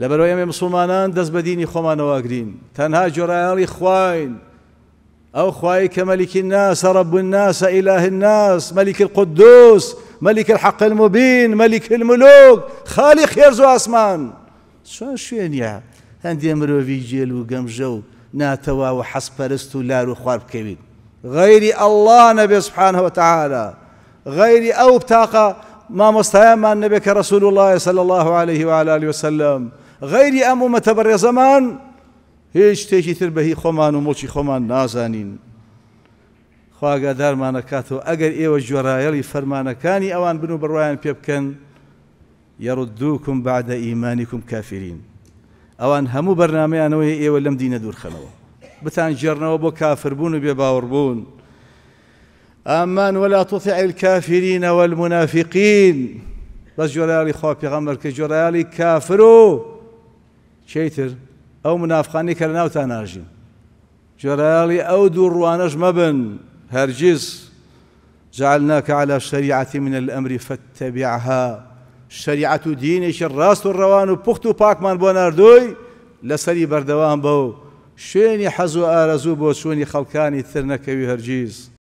لە بەرەوەی ئەمێ مسلمانان دەست بە دینی خۆمانەوەگرین تەنها جۆرایڵی خواین او خوای کە ملک الناس رب الناس إله الناس مەلیک القدوس مەلیک الحق المبین مەلیک الملوک خالق خێرز و آسمان چۆن شوێنە هەندێ مرۆڤی جێل و گەمژە و ناتەوا و حەسپەرست و لار و الله بکەوین سبحانه ئەلله نەبێ سبحانەوە تعاالە غەیری ئەو تاقە مامۆستایانمان نەبێت کە رسول الله صلى الله عليه وعلى آله وسلم أمو غەیری ئەم ومەتە بە ڕێزەمان هیچ شتێکی تر بەهی خۆمان و مۆچی خۆمان نازانین خواگادارمانە کاتەوە ئەگەر فرمان كاني أوان بنو بروان بيبكن يردوكم بعد إيمانكم كافرين أوان همو برنامج أنا وهي إيه ولم دين دور خلوه بتان جرنا وبو كافر بون بێباوەڕبوون بون آمان ولا تطع الكافرين والمنافقين بس خوا پێغەمبەر کە جۆرایالی کافر و شيتر او منافقاني كرناو لە جرالي او جێرایڵی ئەو دوو ڕوانەش مەبن على شريعة من الامر فاتبعها شريعة ديني شراس الروان بوختو باك مان پخت و پاکمان بۆ نردوی لەسەری بەردەوام بەو شوێنی حەز و ئارەزوو بۆ